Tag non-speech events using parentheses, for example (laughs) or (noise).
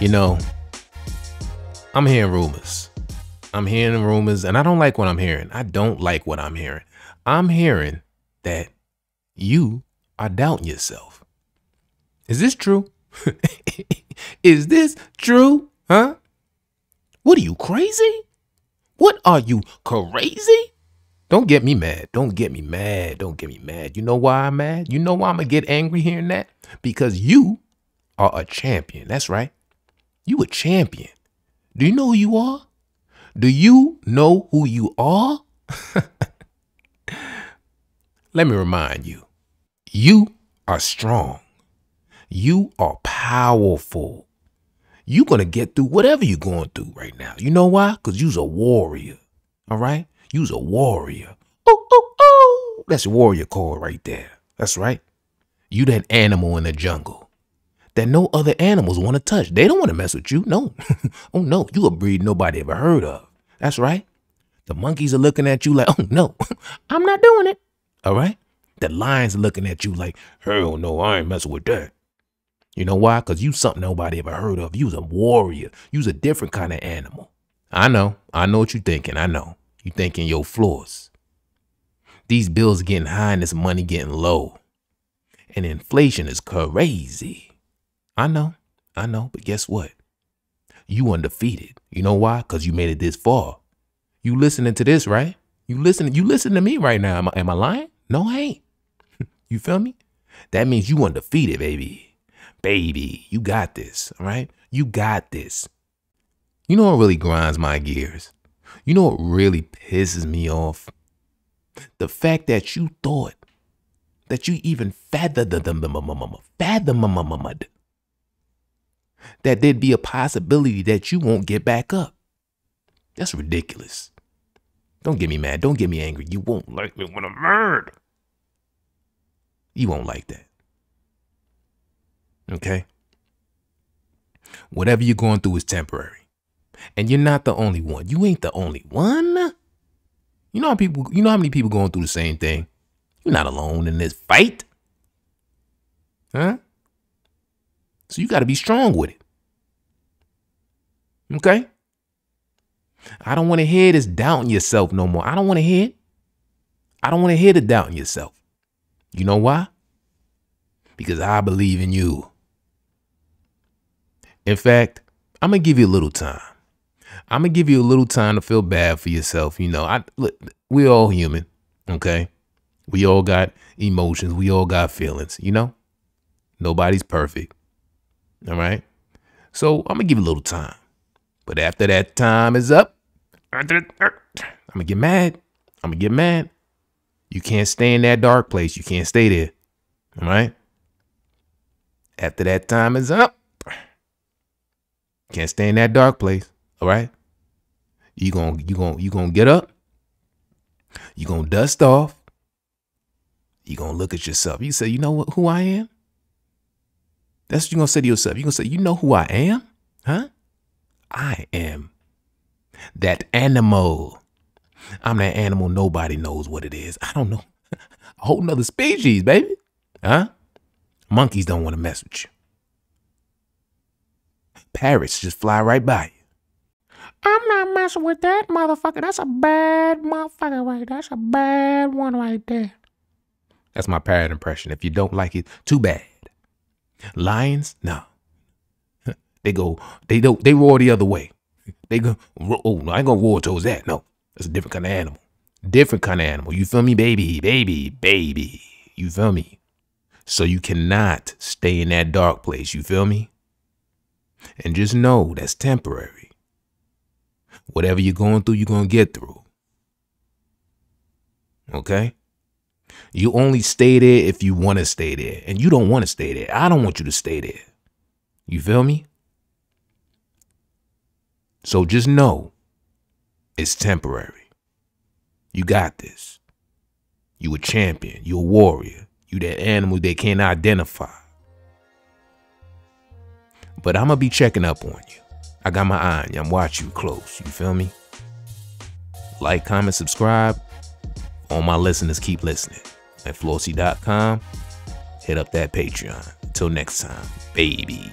You know, I'm hearing rumors. I'm hearing rumors, and I don't like what I'm hearing. I don't like what I'm hearing. I'm hearing that you are doubting yourself. Is this true? (laughs) Is this true? Huh? What are you crazy? What are you crazy? Don't get me mad. Don't get me mad. Don't get me mad. You know why I'm mad? You know why I'm going to get angry hearing that? Because you are a champion. That's right. You a champion. Do you know who you are? Do you know who you are? (laughs) Let me remind you you are strong, you are powerful. You're going to get through whatever you're going through right now. You know why? Because you's a warrior. All right? You's a warrior. Oh, oh, oh. That's a warrior card right there. That's right. You that animal in the jungle that no other animals want to touch. They don't want to mess with you. No. (laughs) oh, no. You a breed nobody ever heard of. That's right. The monkeys are looking at you like, oh, no, (laughs) I'm not doing it. All right. The lions are looking at you like, hell no, I ain't messing with that. You know why? Because you something nobody ever heard of. You's a warrior. You's a different kind of animal. I know. I know what you're thinking. I know. You thinking your floors. These bills getting high and this money getting low. And inflation is crazy. I know, I know, but guess what? You undefeated. You know why? Because you made it this far. You listening to this, right? You listening, you listen to me right now. Am I, am I lying? No, I ain't. (laughs) you feel me? That means you undefeated, baby. Baby, you got this, all right? You got this. You know what really grinds my gears? You know what really pisses me off? The fact that you thought that you even fathomed, fathomed, that there'd be a possibility that you won't get back up. That's ridiculous. Don't get me mad. Don't get me angry. You won't like me when I'm mad. You won't like that. Okay? Whatever you're going through is temporary. And you're not the only one. You ain't the only one. You know how people you know how many people going through the same thing? You're not alone in this fight. Huh? So you got to be strong with it. Okay? I don't want to hear this doubting yourself no more. I don't want to hear it. I don't want to hear the doubting yourself. You know why? Because I believe in you. In fact, I'm going to give you a little time. I'm going to give you a little time to feel bad for yourself. You know, I look, we're all human, okay? We all got emotions. We all got feelings, you know? Nobody's perfect. All right? So I'm going to give you a little time. But after that time is up, er, I'm gonna get mad. I'm gonna get mad. You can't stay in that dark place. You can't stay there. All right. After that time is up, can't stay in that dark place. All right. You gonna you gonna you gonna get up. You gonna dust off. You gonna look at yourself. You say, you know what? Who I am. That's what you're gonna say to yourself. You're gonna say, you know who I am, huh? I am that animal. I'm that animal. Nobody knows what it is. I don't know. (laughs) A whole nother species, baby. Huh? Monkeys don't want to mess with you. Parrots just fly right by you. I'm not messing with that motherfucker. That's a bad motherfucker right That's a bad one right there. That's my parrot impression. If you don't like it, too bad. Lions? No. They go, they don't, they roar the other way. They go, oh, I ain't gonna roar towards that. No, that's a different kind of animal. Different kind of animal. You feel me, baby, baby, baby. You feel me? So you cannot stay in that dark place. You feel me? And just know that's temporary. Whatever you're going through, you're going to get through. Okay? You only stay there if you want to stay there. And you don't want to stay there. I don't want you to stay there. You feel me? So just know it's temporary. You got this. You a champion. You a warrior. You that animal they can't identify. But I'ma be checking up on you. I got my eye on you. I'm watching you close. You feel me? Like, comment, subscribe. All my listeners keep listening. At flossy.com, hit up that Patreon. Until next time, baby.